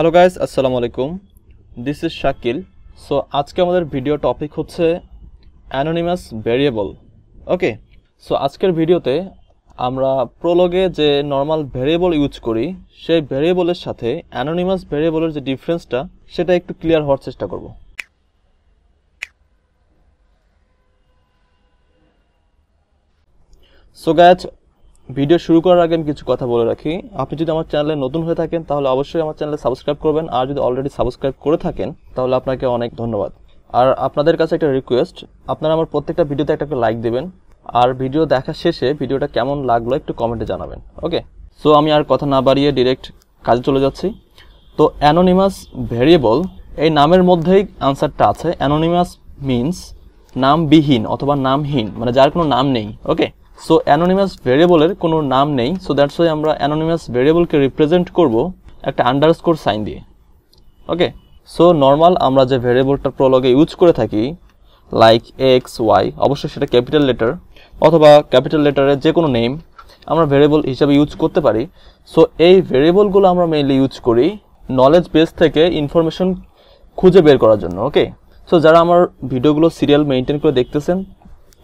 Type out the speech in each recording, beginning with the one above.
hello guys আসসালামু আলাইকুম this is Shakil so আজকে আমাদের ভিডিও টপিক হচ্ছে অ্যানোনিমাস ভেরিয়েবল ওকে সো আজকের ভিডিওতে আমরা প্রলগে যে নর্মাল ভেরিয়েবল ইউজ করি সেই ভেরিয়েবলের সাথে অ্যানোনিমাস ভেরিয়েবলের যে ডিফারেন্সটা সেটা একটু ক্লিয়ার হওয়ার চেষ্টা করব সো গাইজ ভিডিও শুরু করার আগে আমি কিছু কথা বলে রাখি আপনি যদি আমার চ্যানেলে নতুন হয়ে থাকেন তাহলে অবশ্যই আমার চ্যানেলে সাবস্ক্রাইব করবেন আর যদি অলরেডি সাবস্ক্রাইব করে থাকেন তাহলে আপনাকে অনেক ধন্যবাদ আর আপনাদের কাছে একটা রিকোয়েস্ট আপনারা আমার প্রত্যেকটা ভিডিওতে একটা লাইক দেবেন আর ভিডিও দেখা শেষে ভিডিওটা কেমন লাগলো একটু কমেন্টে জানাবেন ওকে সো আমি আর কথা না বাড়িয়ে ডিরেক্ট কাজে চলে যাচ্ছি তো অ্যানোনিমাস ভেরিয়েবল এই নামের মধ্যেই আনসারটা আছে অ্যানোনিমাস মিনস নামবিহীন অথবা নামহীন মানে যার কোনো নাম নেই ওকে সো অ্যানোনিমাস ভেরিয়েবলের কোনো নাম নেই সো দ্যাটস ওয়াই আমরা অ্যানোনিমাস ভেরিয়েবলকে রিপ্রেজেন্ট করব একটা আন্ডারস্কোর সাইন দিয়ে ওকে সো নর্মাল আমরা যে ভেরিয়েবলটা প্রলগে ইউজ করে থাকি লাইক এক্স ওয়াই অবশ্যই সেটা ক্যাপিটাল লেটার অথবা ক্যাপিটাল লেটারের যে কোনো নেম আমরা ভেরিয়েবল হিসাবে ইউজ করতে পারি সো এই ভেরিয়েবলগুলো আমরা মেইনলি ইউজ করি নলেজ বেস থেকে ইনফরমেশন খুঁজে বের করার জন্য ওকে সো যারা আমার ভিডিওগুলো সিরিয়াল মেনটেন করে দেখতেছেন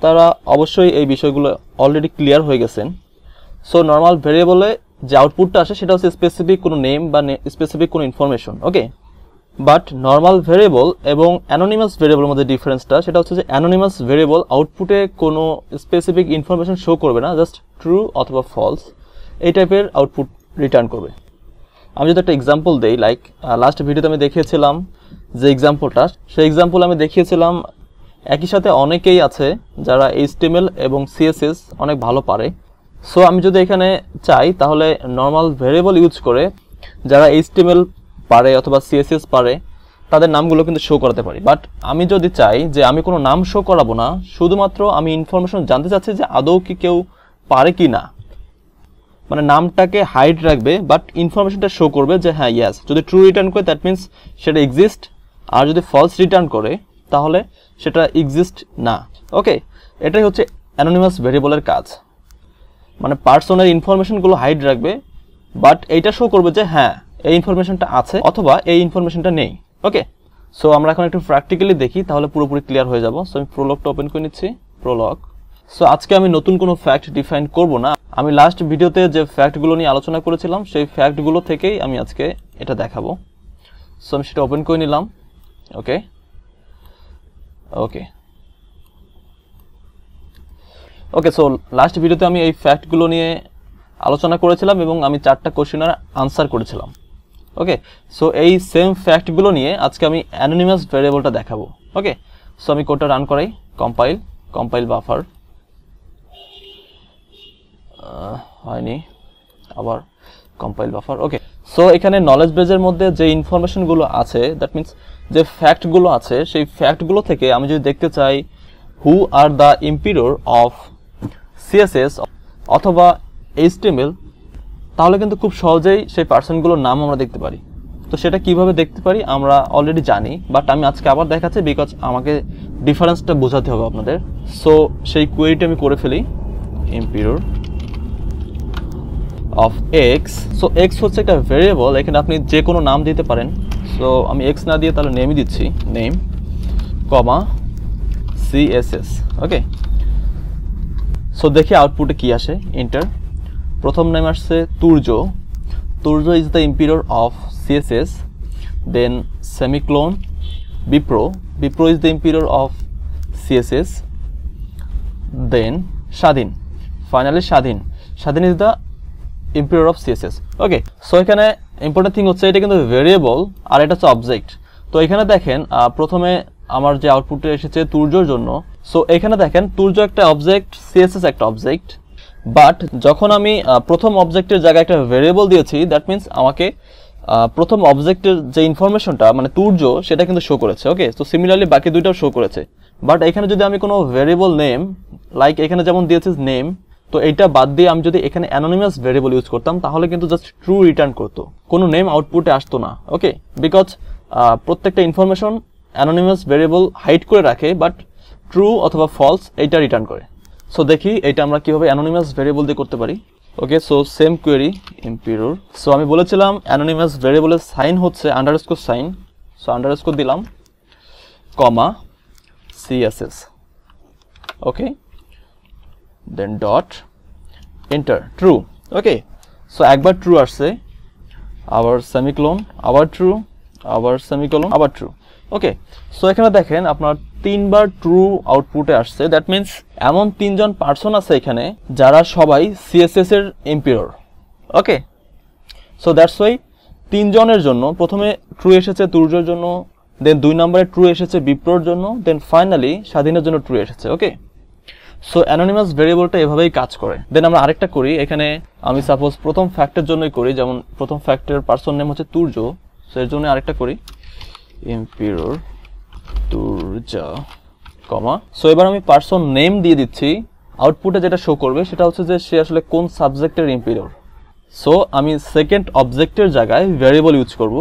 তারা অবশ্যই এই বিষয়গুলো অলরেডি ক্লিয়ার হয়ে গেছেন সো নর্মাল ভেরিয়েবলে যে আউটপুটটা আসে সেটা হচ্ছে স্পেসিফিক কোনো নেম বা স্পেসিফিক কোনো information okay but normal variable এবং অ্যানোনিমাস ভেরিয়েবলের মধ্যে ডিফারেন্সটা সেটা হচ্ছে যে অ্যানোনিমাস ভেরিয়েবল আউটপুটে কোনো স্পেসিফিক ইনফরমেশন শো করবে না জাস্ট ট্রু অথবা ফলস এই টাইপের আউটপুট রিটার্ন করবে আমি যদি একটা এক্সাম্পল দেই লাইক লাস্ট ভিডিওতে আমি দেখিয়েছিলাম যে এক্সাম্পলটা সেই এক্সাম্পল আমি দেখিয়েছিলাম একই সাথে অনেকেই আছে যারা এইচটিএমএল এবং সিএসএস অনেক ভালো পারে সো আমি যদি এখানে চাই তাহলে নর্মাল ভেরিয়েবল ইউজ করে যারা এইচটিএমএল পারে অথবা সিএসএস পারে তাদের নামগুলো কিন্তু শো করাতে পারি বাট আমি যদি চাই যে আমি কোনো নাম শো করাবো না শুধুমাত্র আমি ইনফরমেশন জানতে চাচ্ছি যে আদৌ কি কেউ পারে কি না মানে নামটাকে হাইড রাখবে বাট ইনফরমেশনটা শো করবে যে হ্যাঁ ইয়াস যদি ট্রু রিটার্ন করে দ্যাট মিনস সেটা এক্সিস্ট আর যদি ফলস রিটার্ন করে তাহলে সেটা এক্সিস্ট না ওকে এটাই হচ্ছে অ্যানোনিমাস ভেরিয়েবলের কাজ মানে পার্সনের ইনফরমেশনগুলো হাইড রাখবে বাট এইটা শো করবে যে হ্যাঁ এই ইনফরমেশনটা আছে অথবা এই ইনফরমেশনটা নেই ওকে সো আমরা এখন একটু প্র্যাকটিক্যালি দেখি তাহলে পুরোপুরি ক্লিয়ার হয়ে যাব সো আমি প্রোলগটা ওপেন করে নিচ্ছি প্রোলগ সো আজকে আমি নতুন কোনো ফ্যাক্ট ডিফাইন করব না আমি লাস্ট ভিডিওতে যে ফ্যাক্টগুলো নিয়ে আলোচনা করেছিলাম সেই ফ্যাক্টগুলো থেকেই আমি আজকে এটা দেখাবো সো আমি সেটা ওপেন করে নিলাম ওকে ওকে ওকে সো লাস্ট ভিডিওতে আমি এই ফ্যাক্টগুলো নিয়ে আলোচনা করেছিলাম এবং আমি চারটা কোশ্চেনের আনসার করেছিলাম ওকে সো এই সেম ফ্যাক্টগুলো নিয়ে আজকে আমি অ্যানোনিমাস ভ্যারিয়েবলটা দেখাবো ওকে সো আমি কোডটা রান করাই কম্পাইল কম্পাইল বাফার হয়নি আবার কম্পাইল বাফার ওকে সো এখানে নলেজ বেজের মধ্যে যে ইনফরমেশনগুলো আছে দ্যাট মিনস যে ফ্যাক্টগুলো আছে সেই ফ্যাক্টগুলো থেকে আমি যদি দেখতে চাই who are the emperor of CSS অথবা এইচটিএমএল তাহলে কিন্তু খুব সহজেই সেই পার্সনগুলোর নাম আমরা দেখতে পারি তো সেটা কিভাবে দেখতে পারি আমরা অলরেডি জানি বাট আমি আজকে আবার দেখাচ্ছি বিকজ আমাকে ডিফারেন্সটা বোঝাতে হবে আপনাদের সো সেই কোয়েরিটা আমি করে ফেলি emperor of X so X হচ্ছে একটা ভেরিয়েবল এখানে আপনি যে কোনো নাম দিতে পারেন সো আমি এক্স না দিয়ে তাহলে নেমই দিচ্ছি name comma CSS okay so দেখি আউটপুটে কি আসে ইন্টার প্রথম নেম আসছে Turya Turya is the emperor of CSS then semicolon Bipro Bipro is the emperor of CSS then Swadhin finally Swadhin Swadhin is the emperor of CSS okay so এখানে ইম্পর্টেন্ট থিং হচ্ছে এটা কিন্তু ভেরিয়েবল আর এটা হচ্ছে অবজেক্ট তো এখানে দেখেন প্রথমে আমার যে আউটপুটে এসেছে তুর্যর জন্য সো এখানে দেখেন তুর্য একটা অবজেক্ট সিএসএস একটা অবজেক্ট বাট যখন আমি প্রথম অবজেক্টের জায়গায় একটা ভেরিয়েবল দিয়েছি দ্যাট মিন্স আমাকে প্রথম অবজেক্টের যে ইনফরমেশনটা মানে তুর্য সেটা কিন্তু শো করেছে ওকে তো সিমিলারলি বাকি দুইটাও শো করেছে বাট এখানে যদি আমি কোনো ভেরিয়েবল নেম লাইক এখানে যেমন দিয়েছিস নেম তো এইটা বাদ দিয়ে আমি যদি এখানে অ্যানোনিমাস ভেরিয়েবল ইউজ করতাম তাহলে কিন্তু জাস্ট ট্রু রিটার্ন করতো কোনো নেম আউটপুটে আসতো না ওকে বিকজ প্রত্যেকটা ইনফরমেশন অ্যানোনিমাস ভেরিয়েবল হাইড করে রাখে বাট ট্রু অথবা ফলস এইটা রিটার্ন করে সো দেখি এটা আমরা কীভাবে অ্যানোনিমাস ভেরিয়েবল দিয়ে করতে পারি okay so same query emperor so আমি বলেছিলাম অ্যানোনিমাস ভেরিয়েবলের সাইন হচ্ছে আন্ডারস্কোর সাইন সো আন্ডারস্কোর দিলাম comma CSS okay then dot enter true okay so একবার ট্রু আসছে আবার সেমিকলন আবার ট্রু আবার সেমিকলন আবার ট্রু ওকে সো এখানে দেখেন আপনার তিনবার ট্রু আউটপুটে আসছে দ্যাট মিন্স এমন তিনজন পার্সন আছে এখানে যারা সবাই সিএসএস এর emperor okay so that's why তিনজনের জন্য প্রথমে ট্রু এসেছে তুর্যর জন্য দেন দুই নম্বরে ট্রু এসেছে বিপ্রোর জন্য দেন ফাইনালি স্বাধীনের জন্য ট্রু এসেছে ওকে সো অ্যানোনিমাস ভেরিয়েবলটা এভাবেই কাজ করে দেন আমরা আরেকটা করি এখানে আমি সাপোজ প্রথম ফ্যাক্টের জন্যই করি যেমন প্রথম ফ্যাক্টের পার্সন নেম হচ্ছে তুর্য সো এর জন্য আরেকটা করি এম্পিরোর তুর্যা কমা সো এবার আমি পার্সন নেম দিয়ে দিচ্ছি আউটপুটে যেটা শো করবে সেটা হচ্ছে যে সে আসলে কোন সাবজেক্টের ইম্পিরোর সো আমি সেকেন্ড অবজেক্টের জায়গায় ভেরিয়েবল ইউজ করব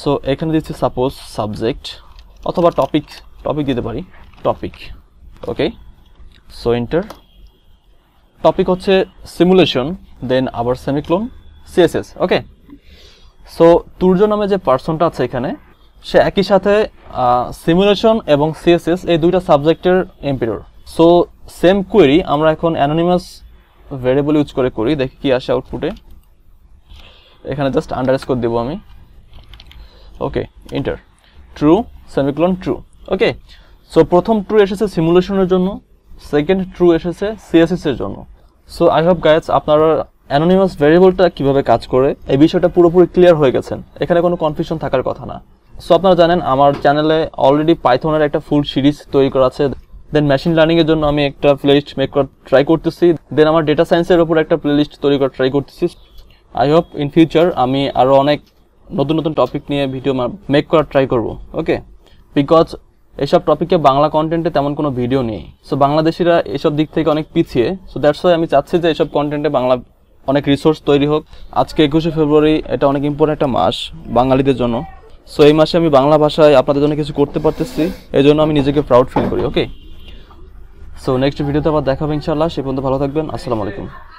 সো এখানে দিচ্ছি সাপোজ সাবজেক্ট অথবা টপিক টপিক দিতে পারি topic okay so enter topic হচ্ছে সিমুলেশন দেন আবার semicolon CSS okay so Turya নামে যে পার্সনটা আছে এখানে সে একই সাথে সিমুলেশন এবং সিএসএস এই দুইটা সাবজেক্টের এম্পিরিয়র সো সেম কোয়েরি আমরা এখন অ্যানোনিমাস ভেরিয়েবল ইউজ করে করি দেখি কি আসে আউটপুটে এখানে জাস্ট আন্ডারস্কোর দেবো আমি okay enter true semicolon true okay so প্রথম ট্রু এসেছে সিমুলেশনের জন্য সেকেন্ড ট্রু এসেছে সিএসএস এর জন্য সো আই হোপ গাইজ আপনারা অ্যানোনিমাস ভেরিয়েবলটা কিভাবে কাজ করে এই বিষয়টা পুরোপুরি ক্লিয়ার হয়ে গেছেন এখানে কোনো কনফিউশন থাকার কথা না সো আপনারা জানেন আমার চ্যানেলে অলরেডি পাইথনের একটা ফুল সিরিজ তৈরি করা আছে দেন মেশিন লার্নিংয়ের জন্য আমি একটা প্লেলিস্ট মেক করার ট্রাই করতেছি দেন আমার ডেটা সায়েন্সের ওপর একটা প্লেলিস্ট তৈরি করার ট্রাই করতেছি আই হোপ ইন ফিউচার আমি আরও অনেক নতুন নতুন টপিক নিয়ে ভিডিও মেক করার ট্রাই করব ওকে বিকজ এসব টপিকে বাংলা কন্টেন্টে তেমন কোনো ভিডিও নেই সো বাংলাদেশিরা এসব দিক থেকে অনেক পিছিয়ে সো দ্যাটস ওয়াই আমি চাচ্ছি যে এসব কন্টেন্টে বাংলা অনেক রিসোর্স তৈরি হোক আজকে একুশে ফেব্রুয়ারি এটা অনেক ইম্পর্ট্যান্ট একটা মাস বাঙালিদের জন্য সো এই মাসে আমি বাংলা ভাষায় আপনাদের জন্য কিছু করতে পারতেছি এই জন্য আমি নিজেকে প্রাউড ফিল করি ওকে সো নেক্সট ভিডিওতে আবার দেখাবো ইনশাল্লাহ সে পর্যন্ত ভালো থাকবেন আসসালামু আলাইকুম